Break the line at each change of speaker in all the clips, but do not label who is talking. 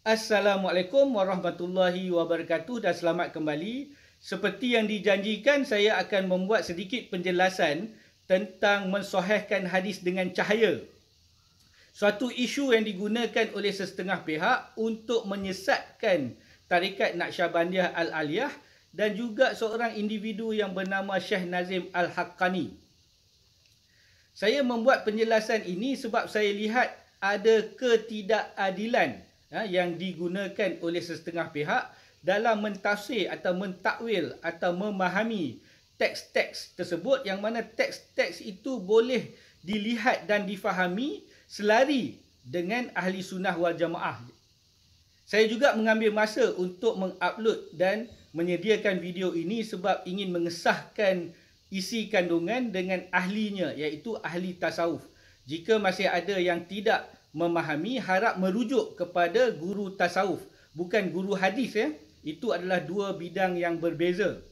Assalamualaikum warahmatullahi wabarakatuh dan selamat kembali. Seperti yang dijanjikan, saya akan membuat sedikit penjelasan tentang mensohihkan hadis dengan cahaya. Suatu isu yang digunakan oleh sesetengah pihak untuk menyesatkan tarikat Naqsyabandiyah Al-Aliyah dan juga seorang individu yang bernama Syekh Nazim Al-Haqqani. Saya membuat penjelasan ini sebab saya lihat ada ketidakadilan Ha, yang digunakan oleh setengah pihak dalam mentafsir atau mentakwil atau memahami teks-teks tersebut yang mana teks-teks itu boleh dilihat dan difahami selari dengan ahli sunnah wal jamaah. Saya juga mengambil masa untuk mengupload dan menyediakan video ini sebab ingin mengesahkan isi kandungan dengan ahlinya iaitu ahli tasawuf. Jika masih ada yang tidak memahami harap merujuk kepada guru tasawuf bukan guru hadis ya itu adalah dua bidang yang berbeza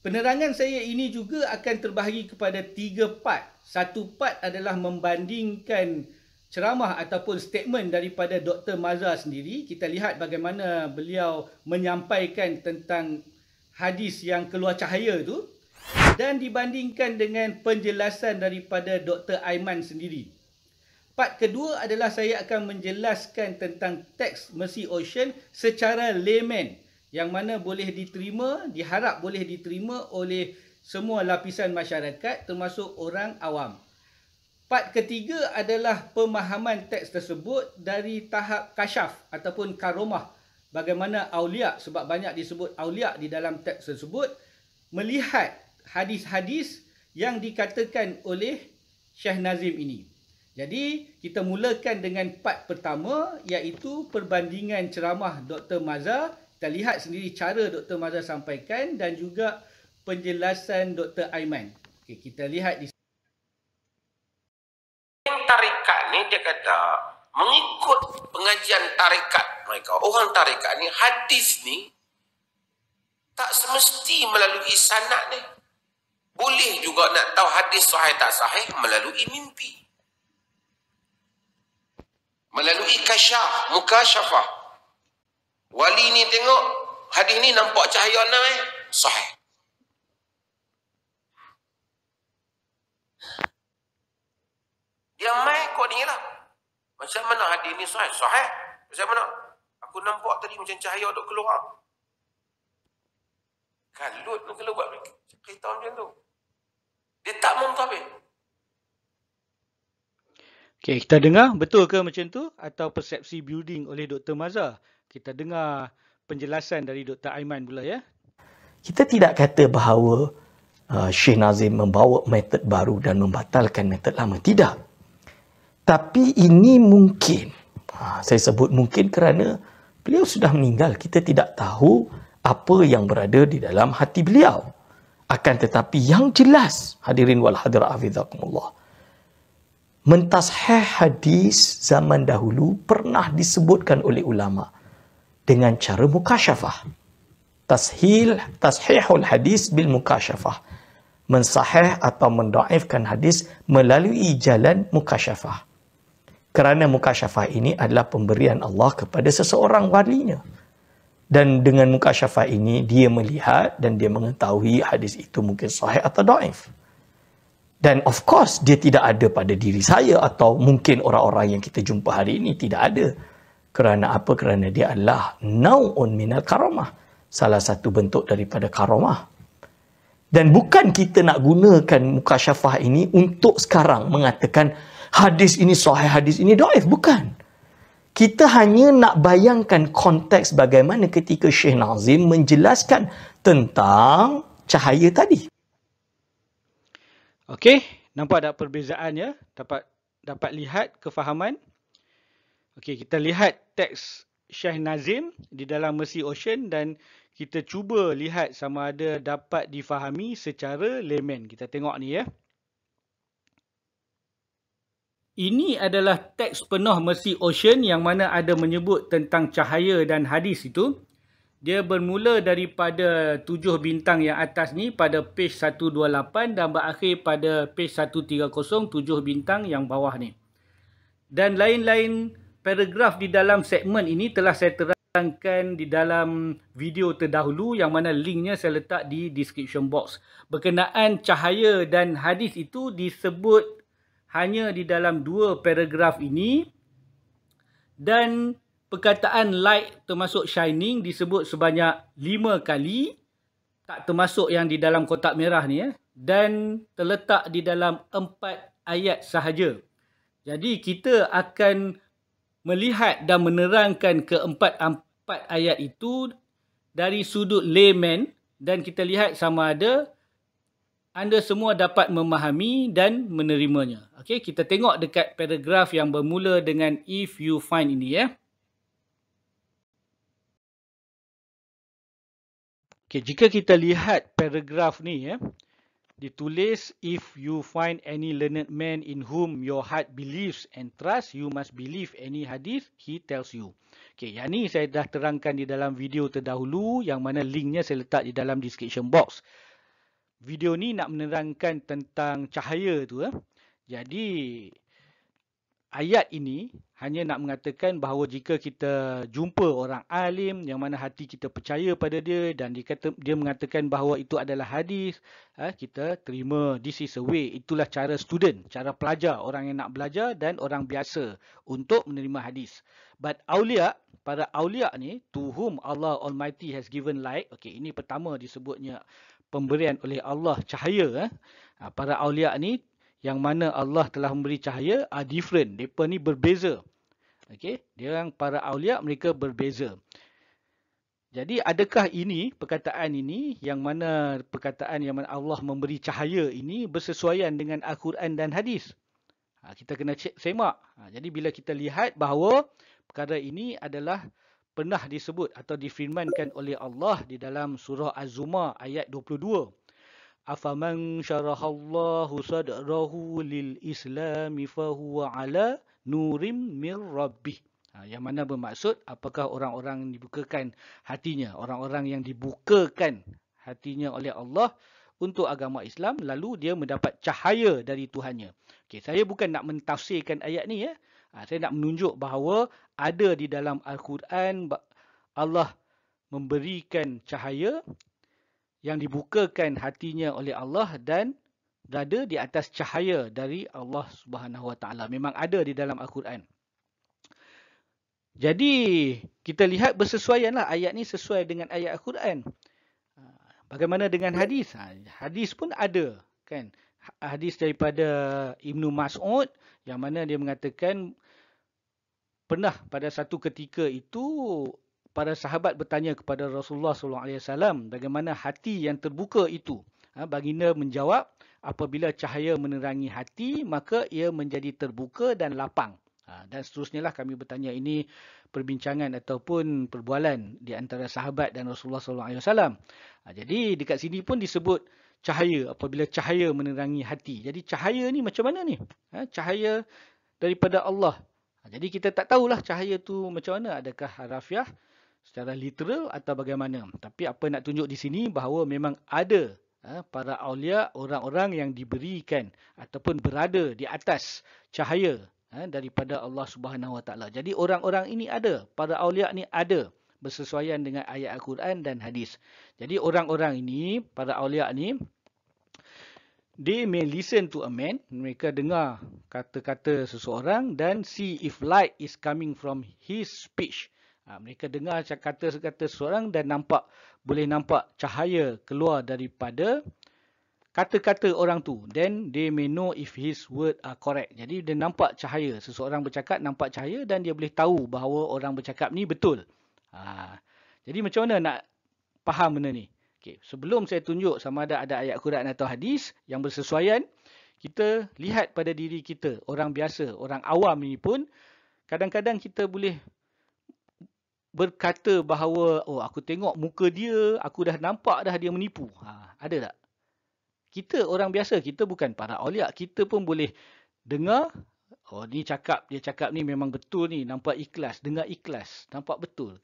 Penerangan saya ini juga akan terbahagi kepada tiga part. Satu part adalah membandingkan ceramah ataupun statement daripada Dr. Mazhar sendiri. Kita lihat bagaimana beliau menyampaikan tentang hadis yang keluar cahaya itu dan dibandingkan dengan penjelasan daripada Dr. Aiman sendiri. Part kedua adalah saya akan menjelaskan tentang teks Mercy Ocean secara layman yang mana boleh diterima, diharap boleh diterima oleh semua lapisan masyarakat termasuk orang awam. Part ketiga adalah pemahaman teks tersebut dari tahap kasyaf ataupun karomah bagaimana aulia sebab banyak disebut aulia di dalam teks tersebut melihat hadis-hadis yang dikatakan oleh Syekh Nazim ini. Jadi kita mulakan dengan part pertama iaitu perbandingan ceramah Dr. Maza. Kita lihat sendiri cara Dr. Maza sampaikan dan juga penjelasan Dr. Aiman. Okay, kita lihat di tarikat ni dia kata mengikut pengajian tarikat mereka. Orang tarikat ni hadis ni tak semesti melalui sanak ni. Boleh juga nak tahu hadis sahih tak sahih melalui mimpi melalui kasyaf muka syafah wali ni tengok hadis ni nampak cahaya ni eh? sahih dia mai kau ni lah macam mana hadis ni sahih sahih macam mana aku nampak tadi macam cahaya duk keluar kalut tu kalau buat cerita macam tu dia tak mentabik Okey, kita dengar betul ke macam tu atau persepsi building oleh Dr. Maza? Kita dengar penjelasan dari Dr. Aiman pula ya.
Kita tidak kata bahawa uh, Syekh Nazim membawa metod baru dan membatalkan metod lama. Tidak. Tapi ini mungkin. Ha, saya sebut mungkin kerana beliau sudah meninggal. Kita tidak tahu apa yang berada di dalam hati beliau. Akan tetapi yang jelas hadirin wal hadirat afidhakumullah mentasheh hadis zaman dahulu pernah disebutkan oleh ulama dengan cara mukashafah, Tashil, tashihul hadis bil mukashafah, Mensahih atau mendaifkan hadis melalui jalan mukashafah. Kerana mukashafah ini adalah pemberian Allah kepada seseorang walinya. Dan dengan mukashafah ini, dia melihat dan dia mengetahui hadis itu mungkin sahih atau daif. Dan of course dia tidak ada pada diri saya atau mungkin orang-orang yang kita jumpa hari ini tidak ada. Kerana apa? Kerana dia adalah naun minal karamah. Salah satu bentuk daripada karamah. Dan bukan kita nak gunakan muka syafah ini untuk sekarang mengatakan hadis ini sahih, hadis ini daif. Bukan. Kita hanya nak bayangkan konteks bagaimana ketika Syekh Nazim menjelaskan tentang cahaya tadi.
Okey, nampak ada perbezaan ya? Dapat dapat lihat kefahaman. Okey, kita lihat teks Syekh Nazim di dalam Mercy Ocean dan kita cuba lihat sama ada dapat difahami secara lemen. Kita tengok ni ya. Ini adalah teks penuh Mercy Ocean yang mana ada menyebut tentang cahaya dan hadis itu. Dia bermula daripada tujuh bintang yang atas ni pada page 128 dan berakhir pada page 130 tujuh bintang yang bawah ni. Dan lain-lain paragraf di dalam segmen ini telah saya terangkan di dalam video terdahulu yang mana linknya saya letak di description box. Berkenaan cahaya dan hadis itu disebut hanya di dalam dua paragraf ini dan perkataan light termasuk shining disebut sebanyak 5 kali tak termasuk yang di dalam kotak merah ni eh dan terletak di dalam 4 ayat sahaja. Jadi kita akan melihat dan menerangkan keempat empat ayat itu dari sudut layman dan kita lihat sama ada anda semua dapat memahami dan menerimanya. Okay, kita tengok dekat paragraf yang bermula dengan if you find ini ya. Eh. Okay, jika kita lihat paragraf ni ya, ditulis if you find any learned man in whom your heart believes and trust, you must believe any hadith he tells you. Okay, yang ni saya dah terangkan di dalam video terdahulu yang mana linknya saya letak di dalam description box. Video ni nak menerangkan tentang cahaya tu. Eh. Jadi, ayat ini hanya nak mengatakan bahawa jika kita jumpa orang alim yang mana hati kita percaya pada dia dan dia, kata, dia mengatakan bahawa itu adalah hadis, eh, kita terima this is a way. Itulah cara student, cara pelajar, orang yang nak belajar dan orang biasa untuk menerima hadis. But awliya, para awliya ni, to whom Allah Almighty has given light, okay, ini pertama disebutnya pemberian oleh Allah cahaya, eh, ha, para awliya ni, yang mana Allah telah memberi cahaya are different. Mereka ni berbeza. Okay, dia yang para awliya mereka berbeza. Jadi adakah ini perkataan ini yang mana perkataan yang mana Allah memberi cahaya ini bersesuaian dengan Al-Quran dan hadis? Ha, kita kena cek semak. Ha, jadi bila kita lihat bahawa perkara ini adalah pernah disebut atau difirmankan oleh Allah di dalam surah Az-Zumar ayat afaman syarahallahu sadrahu lil islam fa huwa ala nurim mir rabbih Ha, yang mana bermaksud apakah orang-orang dibukakan hatinya, orang-orang yang dibukakan hatinya oleh Allah untuk agama Islam lalu dia mendapat cahaya dari Tuhannya. Okay, saya bukan nak mentafsirkan ayat ni ya. Ha, saya nak menunjuk bahawa ada di dalam Al-Quran Allah memberikan cahaya yang dibukakan hatinya oleh Allah dan berada di atas cahaya dari Allah Subhanahu Wa Taala. Memang ada di dalam Al-Quran. Jadi kita lihat bersesuaianlah ayat ni sesuai dengan ayat Al-Quran. Ha, bagaimana dengan hadis? Ha, hadis pun ada kan. Hadis daripada Ibnu Mas'ud yang mana dia mengatakan pernah pada satu ketika itu para sahabat bertanya kepada Rasulullah sallallahu alaihi wasallam bagaimana hati yang terbuka itu. Ha, baginda menjawab, apabila cahaya menerangi hati, maka ia menjadi terbuka dan lapang. Ha, dan seterusnya lah kami bertanya ini perbincangan ataupun perbualan di antara sahabat dan Rasulullah sallallahu alaihi wasallam. Ha, jadi dekat sini pun disebut cahaya apabila cahaya menerangi hati. Jadi cahaya ni macam mana ni? Ha, cahaya daripada Allah. Ha, jadi kita tak tahulah cahaya tu macam mana adakah harafiah? secara literal atau bagaimana. Tapi apa nak tunjuk di sini bahawa memang ada ha, para awliya orang-orang yang diberikan ataupun berada di atas cahaya ha, daripada Allah Subhanahu Wa Taala. Jadi orang-orang ini ada, para awliya ni ada bersesuaian dengan ayat Al-Quran dan hadis. Jadi orang-orang ini, para awliya ni they may listen to a man, mereka dengar kata-kata seseorang dan see if light is coming from his speech. Ha, mereka dengar kata-kata seorang dan nampak boleh nampak cahaya keluar daripada kata-kata orang tu. Then they may know if his word are correct. Jadi dia nampak cahaya. Seseorang bercakap nampak cahaya dan dia boleh tahu bahawa orang bercakap ni betul. Ha. Jadi macam mana nak faham benda ni? Okay. Sebelum saya tunjuk sama ada ada ayat Quran atau hadis yang bersesuaian, kita lihat pada diri kita, orang biasa, orang awam ni pun, kadang-kadang kita boleh berkata bahawa oh aku tengok muka dia aku dah nampak dah dia menipu ha ada tak kita orang biasa kita bukan para awliya kita pun boleh dengar oh ni cakap dia cakap ni memang betul ni nampak ikhlas dengar ikhlas nampak betul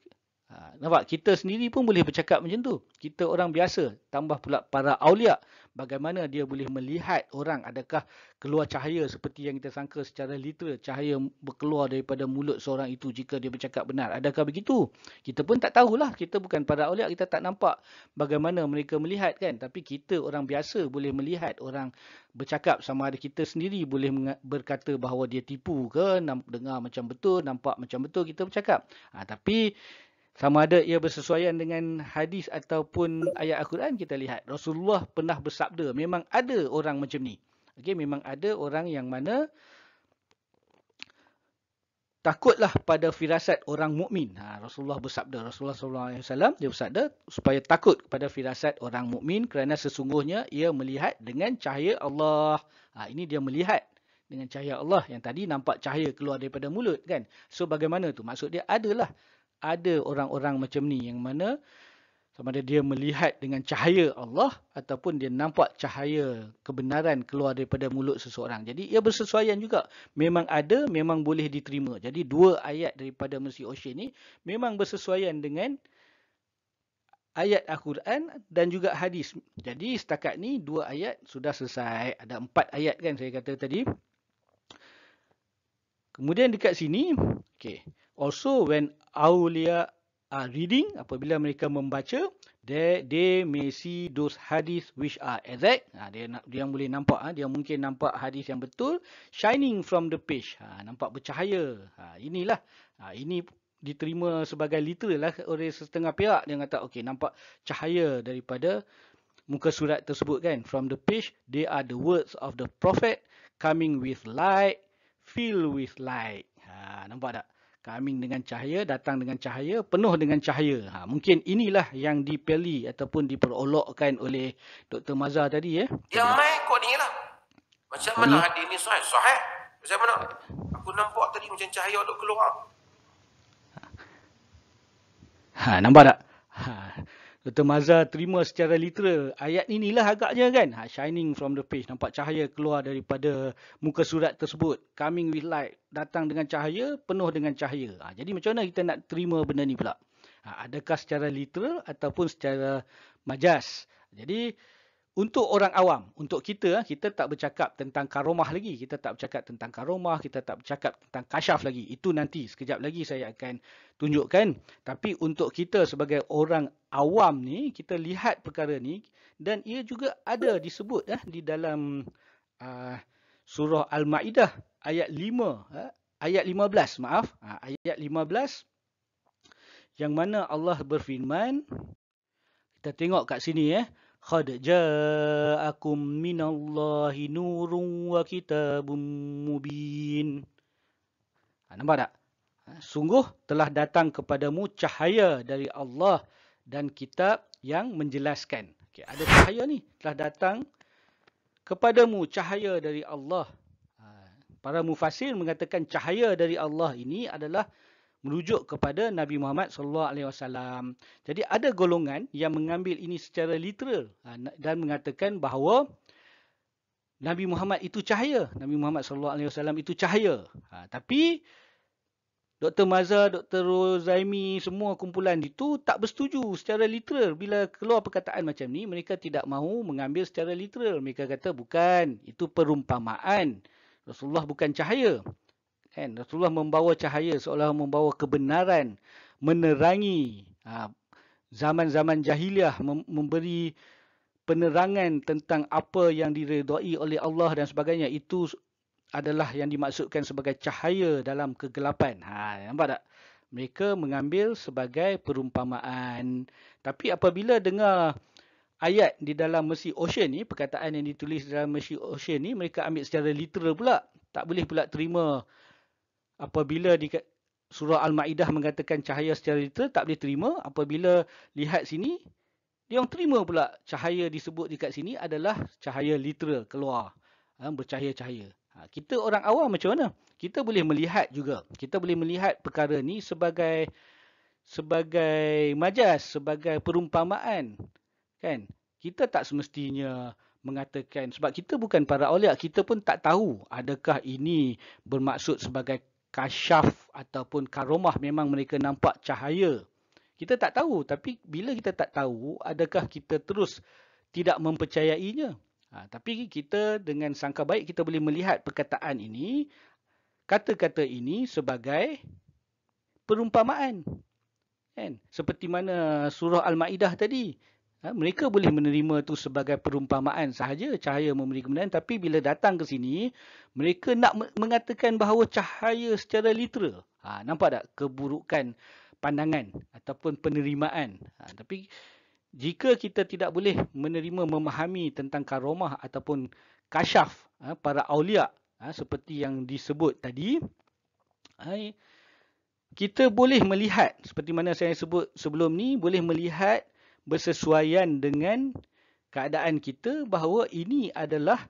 Ha, nampak? Kita sendiri pun boleh bercakap macam tu. Kita orang biasa. Tambah pula para awliya. Bagaimana dia boleh melihat orang. Adakah keluar cahaya seperti yang kita sangka secara literal. Cahaya berkeluar daripada mulut seorang itu jika dia bercakap benar. Adakah begitu? Kita pun tak tahulah. Kita bukan para awliya. Kita tak nampak bagaimana mereka melihat kan. Tapi kita orang biasa boleh melihat orang bercakap. Sama ada kita sendiri boleh berkata bahawa dia tipu ke. Dengar macam betul. Nampak macam betul kita bercakap. Ha, tapi sama ada ia bersesuaian dengan hadis ataupun ayat Al-Quran kita lihat Rasulullah pernah bersabda memang ada orang macam ni okay memang ada orang yang mana takutlah pada firasat orang mukmin ha Rasulullah bersabda Rasulullah SAW dia bersabda supaya takut kepada firasat orang mukmin kerana sesungguhnya ia melihat dengan cahaya Allah ha ini dia melihat dengan cahaya Allah yang tadi nampak cahaya keluar daripada mulut kan so bagaimana tu maksud dia adalah ada orang-orang macam ni yang mana sama ada dia melihat dengan cahaya Allah ataupun dia nampak cahaya kebenaran keluar daripada mulut seseorang. Jadi ia bersesuaian juga. Memang ada, memang boleh diterima. Jadi dua ayat daripada Mesir Ocean ni memang bersesuaian dengan ayat Al-Quran dan juga hadis. Jadi setakat ni dua ayat sudah selesai. Ada empat ayat kan saya kata tadi. Kemudian dekat sini, okay. Also when awliya uh, reading apabila mereka membaca they, they may see those hadith which are exact ha, dia dia boleh nampak ha, dia mungkin nampak hadis yang betul shining from the page ha, nampak bercahaya ha, inilah ha, ini diterima sebagai literal lah oleh setengah pihak dia kata okey nampak cahaya daripada muka surat tersebut kan from the page they are the words of the prophet coming with light filled with light ha nampak tak Coming dengan cahaya, datang dengan cahaya, penuh dengan cahaya. Ha, mungkin inilah yang dipeli ataupun diperolokkan oleh Dr. Mazhar tadi. Eh. Yang lain kau ni lah. Macam kau mana ni? hadir ni suhaib? Suhaib? Macam mana? Aku nampak tadi macam cahaya duk keluar. Ha, nampak tak? Ha, Dr. Mazhar terima secara literal ayat inilah agaknya kan. Ha, shining from the page. Nampak cahaya keluar daripada muka surat tersebut. Coming with light. Datang dengan cahaya, penuh dengan cahaya. Ha, jadi macam mana kita nak terima benda ni pula? Ha, adakah secara literal ataupun secara majas? Jadi, untuk orang awam, untuk kita, eh, kita tak bercakap tentang karomah lagi. Kita tak bercakap tentang karomah, kita tak bercakap tentang kasyaf lagi. Itu nanti, sekejap lagi saya akan tunjukkan. Tapi untuk kita sebagai orang awam ni, kita lihat perkara ni dan ia juga ada disebut eh, di dalam uh, surah Al-Ma'idah ayat 5, eh, ayat 15, maaf. Uh, ayat 15 yang mana Allah berfirman, kita tengok kat sini ya. Eh, Qad ja'akum minallahi nurun wa kitabun mubin. Ha, nampak tak? Ha, sungguh telah datang kepadamu cahaya dari Allah dan kitab yang menjelaskan. Okay, ada cahaya ni. Telah datang kepadamu cahaya dari Allah. Ha, para mufasir mengatakan cahaya dari Allah ini adalah merujuk kepada Nabi Muhammad sallallahu alaihi wasallam. Jadi ada golongan yang mengambil ini secara literal ha, dan mengatakan bahawa Nabi Muhammad itu cahaya, Nabi Muhammad sallallahu alaihi wasallam itu cahaya. Ha, tapi Dr. Mazhar, Dr. Rozaimi, semua kumpulan itu tak bersetuju secara literal. Bila keluar perkataan macam ni, mereka tidak mahu mengambil secara literal. Mereka kata, bukan, itu perumpamaan. Rasulullah bukan cahaya. Kan? Rasulullah membawa cahaya seolah membawa kebenaran, menerangi ha, zaman-zaman jahiliah, memberi penerangan tentang apa yang diredai oleh Allah dan sebagainya. Itu adalah yang dimaksudkan sebagai cahaya dalam kegelapan. Ha, nampak tak? Mereka mengambil sebagai perumpamaan. Tapi apabila dengar ayat di dalam Mercy Ocean ni, perkataan yang ditulis dalam Mercy Ocean ni, mereka ambil secara literal pula. Tak boleh pula terima apabila di surah Al-Ma'idah mengatakan cahaya secara literal tak boleh terima, apabila lihat sini, dia yang terima pula cahaya disebut dekat sini adalah cahaya literal, keluar, ha, bercahaya-cahaya. Ha, kita orang awam macam mana? Kita boleh melihat juga. Kita boleh melihat perkara ni sebagai sebagai majas, sebagai perumpamaan. Kan? Kita tak semestinya mengatakan sebab kita bukan para awliya kita pun tak tahu adakah ini bermaksud sebagai kasyaf ataupun karomah memang mereka nampak cahaya. Kita tak tahu tapi bila kita tak tahu adakah kita terus tidak mempercayainya. Ha, tapi kita dengan sangka baik kita boleh melihat perkataan ini, kata-kata ini sebagai perumpamaan. Kan? Seperti mana surah Al-Ma'idah tadi. Ha, mereka boleh menerima itu sebagai perumpamaan sahaja cahaya memberi kemudahan tapi bila datang ke sini mereka nak mengatakan bahawa cahaya secara literal ha, nampak tak keburukan pandangan ataupun penerimaan ha, tapi jika kita tidak boleh menerima memahami tentang karomah ataupun kasyaf ha, para awliya ha, seperti yang disebut tadi hai, kita boleh melihat seperti mana saya sebut sebelum ni boleh melihat bersesuaian dengan keadaan kita bahawa ini adalah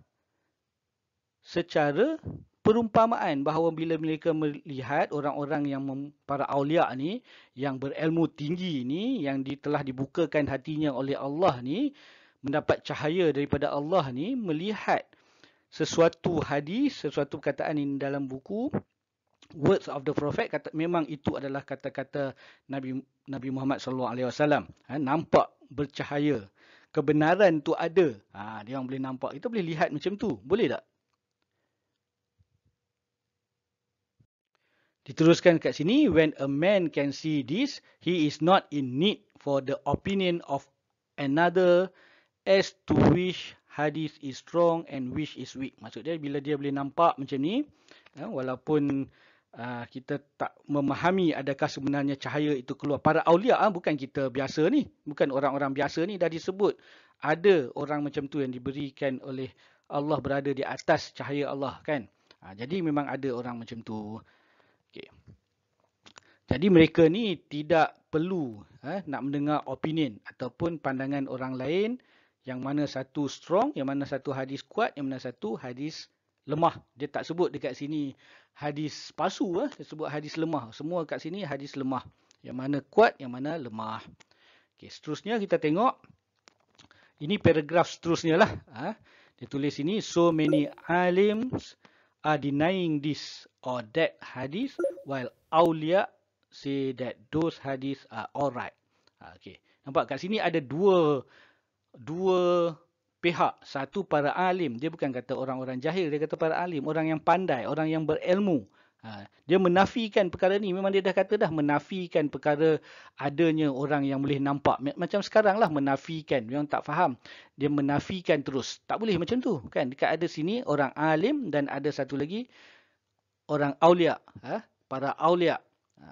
secara perumpamaan bahawa bila mereka melihat orang-orang yang para aulia ni yang berilmu tinggi ni yang telah dibukakan hatinya oleh Allah ni mendapat cahaya daripada Allah ni melihat sesuatu hadis sesuatu perkataan ini dalam buku words of the prophet kata memang itu adalah kata-kata Nabi Nabi Muhammad sallallahu alaihi wasallam ha, nampak bercahaya kebenaran tu ada ha dia orang boleh nampak itu boleh lihat macam tu boleh tak diteruskan kat sini when a man can see this he is not in need for the opinion of another as to which hadith is strong and which is weak maksud dia bila dia boleh nampak macam ni ha, walaupun Ah, kita tak memahami adakah sebenarnya cahaya itu keluar. Para awliya ha, ah, bukan kita biasa ni. Bukan orang-orang biasa ni dah disebut. Ada orang macam tu yang diberikan oleh Allah berada di atas cahaya Allah kan. Ha, jadi memang ada orang macam tu. Okay. Jadi mereka ni tidak perlu eh, nak mendengar opinion ataupun pandangan orang lain yang mana satu strong, yang mana satu hadis kuat, yang mana satu hadis lemah. Dia tak sebut dekat sini hadis palsu. Eh? Dia sebut hadis lemah. Semua kat sini hadis lemah. Yang mana kuat, yang mana lemah. Okay, seterusnya kita tengok. Ini paragraf seterusnya lah. Eh? Dia tulis ini, so many alims are denying this or that hadis while awliya say that those hadis are alright. Ha, okay. Nampak kat sini ada dua dua pihak. Satu para alim. Dia bukan kata orang-orang jahil. Dia kata para alim. Orang yang pandai. Orang yang berilmu. Ha, dia menafikan perkara ni. Memang dia dah kata dah. Menafikan perkara adanya orang yang boleh nampak. Macam sekarang lah menafikan. Yang tak faham. Dia menafikan terus. Tak boleh macam tu. Kan? Dekat ada sini orang alim. Dan ada satu lagi. Orang awliya. Ha? Para awliya. Ha.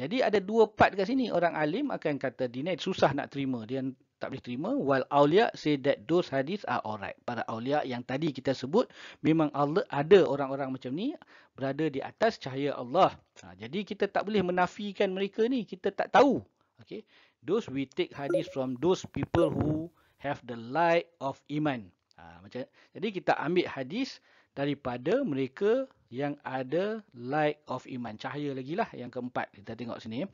Jadi ada dua part kat sini. Orang alim akan kata dinaik. Susah nak terima. Dia tak boleh terima while aulia say that those hadith are alright para aulia yang tadi kita sebut memang Allah ada orang-orang macam ni berada di atas cahaya Allah ha, jadi kita tak boleh menafikan mereka ni kita tak tahu okay those we take hadith from those people who have the light of iman ha, macam jadi kita ambil hadis daripada mereka yang ada light of iman cahaya lagi lah yang keempat kita tengok sini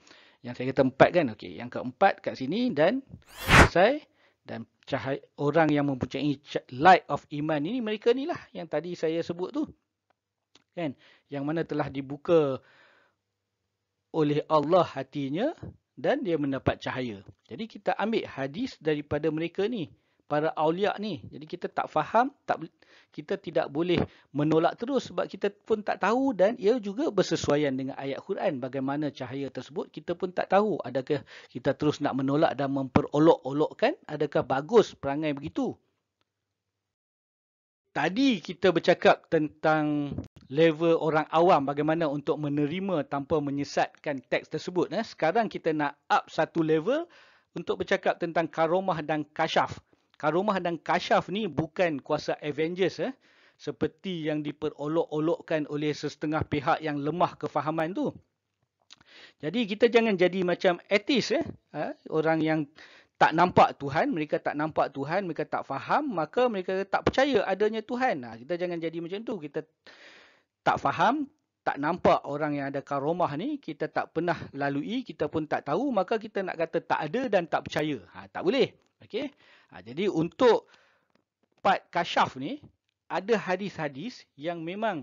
yang saya kata empat kan? Okey, yang keempat kat sini dan selesai. Dan cahaya, orang yang mempunyai light of iman ini, mereka ni lah yang tadi saya sebut tu. Kan? Yang mana telah dibuka oleh Allah hatinya dan dia mendapat cahaya. Jadi kita ambil hadis daripada mereka ni para awliya ni. Jadi kita tak faham, tak kita tidak boleh menolak terus sebab kita pun tak tahu dan ia juga bersesuaian dengan ayat Quran. Bagaimana cahaya tersebut kita pun tak tahu. Adakah kita terus nak menolak dan memperolok-olokkan? Adakah bagus perangai begitu? Tadi kita bercakap tentang level orang awam bagaimana untuk menerima tanpa menyesatkan teks tersebut. Eh. Sekarang kita nak up satu level untuk bercakap tentang karomah dan kasyaf. Karomah dan kasyaf ni bukan kuasa Avengers eh seperti yang diperolok-olokkan oleh setengah pihak yang lemah kefahaman tu. Jadi kita jangan jadi macam etis, eh ha? orang yang tak nampak Tuhan, mereka tak nampak Tuhan, mereka tak faham, maka mereka tak percaya adanya Tuhan. Nah, ha, kita jangan jadi macam tu. Kita tak faham, tak nampak orang yang ada karomah ni, kita tak pernah lalui, kita pun tak tahu, maka kita nak kata tak ada dan tak percaya. Ha, tak boleh. okay? Ha, jadi untuk part kasyaf ni, ada hadis-hadis yang memang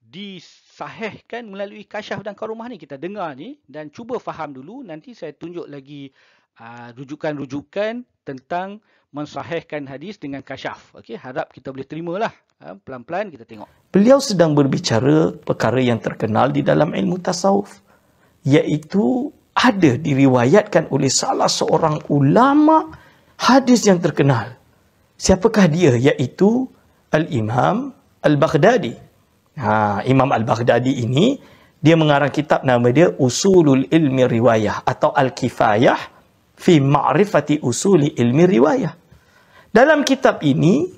disahihkan melalui kasyaf dan karumah ni. Kita dengar ni dan cuba faham dulu. Nanti saya tunjuk lagi ha, rujukan-rujukan uh, tentang mensahihkan hadis dengan kasyaf. Okay, harap kita boleh terima lah ha, pelan-pelan kita
tengok. Beliau sedang berbicara perkara yang terkenal di dalam ilmu tasawuf. Iaitu ada diriwayatkan oleh salah seorang ulama' hadis yang terkenal. Siapakah dia? Iaitu Al-Imam Al-Baghdadi. Ha, Imam Al-Baghdadi ini, dia mengarang kitab nama dia Usulul Ilmi Riwayah atau Al-Kifayah fi Ma'rifati Usuli Ilmi Riwayah. Dalam kitab ini,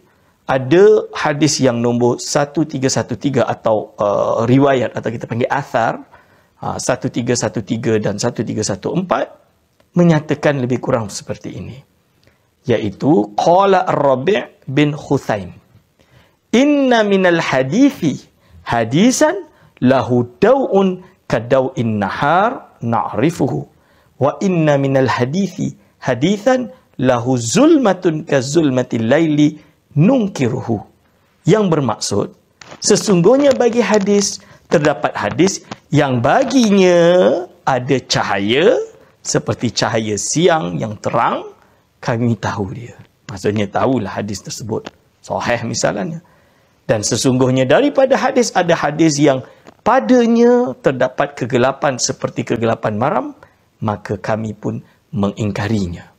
ada hadis yang nombor 1313 atau uh, riwayat atau kita panggil athar ha, uh, 1313 dan 1314 menyatakan lebih kurang seperti ini yaitu qala ar-rabi' bin khuthaim inna minal hadithi hadisan lahu daw'un kadaw'in nahar na'rifuhu wa inna minal hadithi hadisan lahu zulmatun kazulmati layli nungkiruhu yang bermaksud sesungguhnya bagi hadis terdapat hadis yang baginya ada cahaya seperti cahaya siang yang terang kami tahu dia. Maksudnya tahulah hadis tersebut. Sahih misalnya. Dan sesungguhnya daripada hadis ada hadis yang padanya terdapat kegelapan seperti kegelapan maram, maka kami pun mengingkarinya.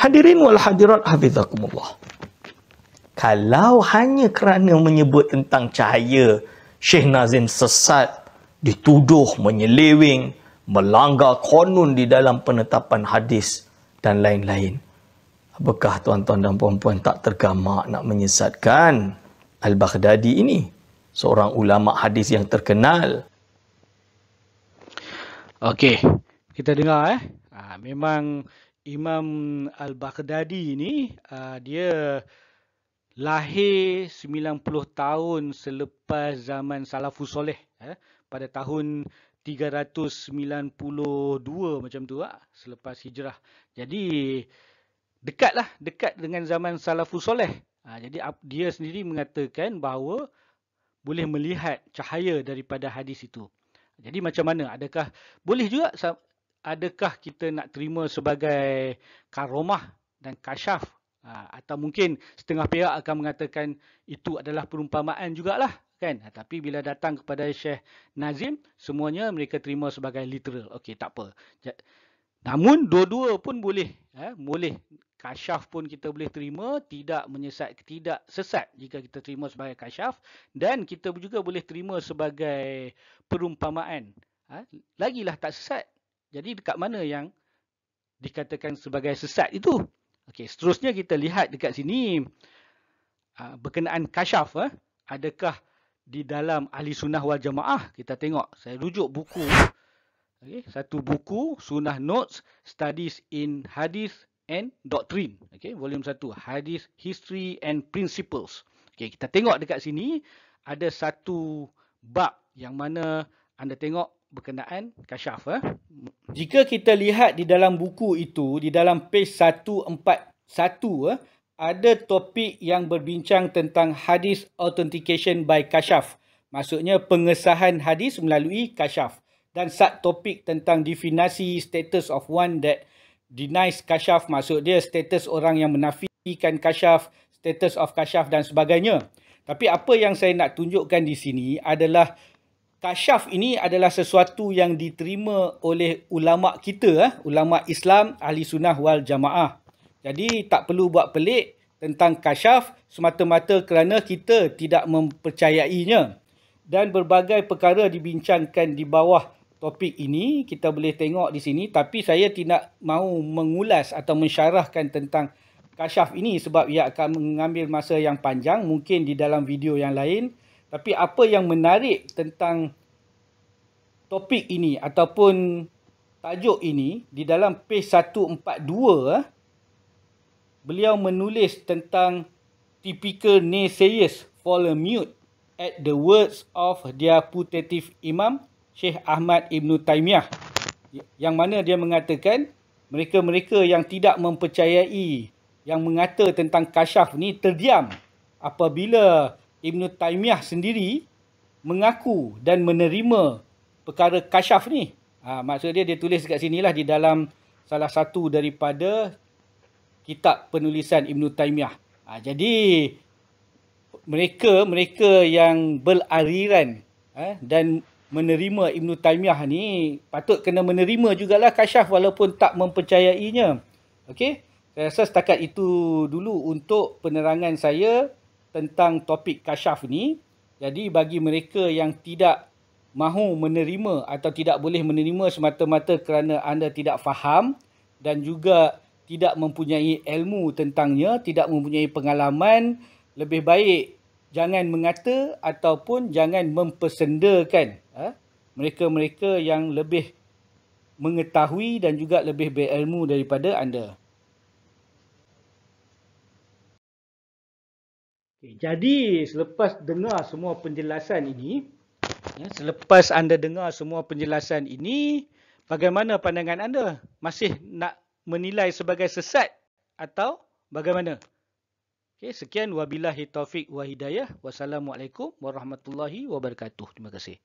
Hadirin wal hadirat hafizakumullah. Kalau hanya kerana menyebut tentang cahaya, Syekh Nazim sesat, dituduh menyeleweng, melanggar konun di dalam penetapan hadis dan lain-lain. Apakah tuan-tuan dan puan-puan tak tergamak nak menyesatkan Al-Baghdadi ini? Seorang ulama hadis yang terkenal. Okey, kita dengar eh.
Ha, memang Imam Al-Baghdadi ini, ha, dia lahir 90 tahun selepas zaman Salafus Soleh. Eh, pada tahun 392 macam tu lah, selepas hijrah. Jadi, dekatlah dekat dengan zaman salafus soleh. Ha, jadi dia sendiri mengatakan bahawa boleh melihat cahaya daripada hadis itu. Jadi macam mana? Adakah boleh juga adakah kita nak terima sebagai karomah dan kasyaf ha, atau mungkin setengah pihak akan mengatakan itu adalah perumpamaan juga lah kan? Ha, tapi bila datang kepada Syekh Nazim semuanya mereka terima sebagai literal. Okey, tak apa. Namun dua-dua pun boleh, eh, boleh kasyaf pun kita boleh terima tidak menyesat tidak sesat jika kita terima sebagai kasyaf dan kita juga boleh terima sebagai perumpamaan ha? lagilah tak sesat jadi dekat mana yang dikatakan sebagai sesat itu okey seterusnya kita lihat dekat sini ha, berkenaan kasyaf ha? adakah di dalam ahli sunnah wal jamaah kita tengok saya rujuk buku okay. satu buku sunnah notes studies in hadis and Doctrine. Okay, volume Satu, Hadis, History and Principles. Okay, kita tengok dekat sini ada satu bab yang mana anda tengok berkenaan kasyaf. Eh? Jika kita lihat di dalam buku itu, di dalam page 141, eh, ada topik yang berbincang tentang hadis authentication by kasyaf. Maksudnya pengesahan hadis melalui kasyaf. Dan subtopik tentang definasi status of one that denies kashaf maksud dia status orang yang menafikan kashaf status of kashaf dan sebagainya tapi apa yang saya nak tunjukkan di sini adalah kashaf ini adalah sesuatu yang diterima oleh ulama kita eh? ulama Islam ahli sunnah wal jamaah jadi tak perlu buat pelik tentang kashaf semata-mata kerana kita tidak mempercayainya dan berbagai perkara dibincangkan di bawah topik ini kita boleh tengok di sini tapi saya tidak mahu mengulas atau mensyarahkan tentang kasyaf ini sebab ia akan mengambil masa yang panjang mungkin di dalam video yang lain tapi apa yang menarik tentang topik ini ataupun tajuk ini di dalam page 142 beliau menulis tentang typical naysayers fall mute at the words of their putative imam Syekh Ahmad Ibn Taymiyah yang mana dia mengatakan mereka-mereka yang tidak mempercayai yang mengata tentang kasyaf ni terdiam apabila Ibn Taymiyah sendiri mengaku dan menerima perkara kasyaf ni. Ha, maksud dia dia tulis dekat sinilah di dalam salah satu daripada kitab penulisan Ibn Taymiyah. Ha, jadi mereka mereka yang berariran eh, dan menerima Ibnu Taimiyah ni patut kena menerima jugalah Kasyaf walaupun tak mempercayainya. Okey. Saya rasa setakat itu dulu untuk penerangan saya tentang topik Kasyaf ni. Jadi bagi mereka yang tidak mahu menerima atau tidak boleh menerima semata-mata kerana anda tidak faham dan juga tidak mempunyai ilmu tentangnya, tidak mempunyai pengalaman, lebih baik jangan mengata ataupun jangan mempersendakan ha? mereka-mereka ha? yang lebih mengetahui dan juga lebih berilmu daripada anda. Okay, jadi selepas dengar semua penjelasan ini, ya, selepas anda dengar semua penjelasan ini, bagaimana pandangan anda? Masih nak menilai sebagai sesat atau bagaimana? Okay, sekian wabillahi taufik wa Wassalamualaikum warahmatullahi wabarakatuh. Terima kasih.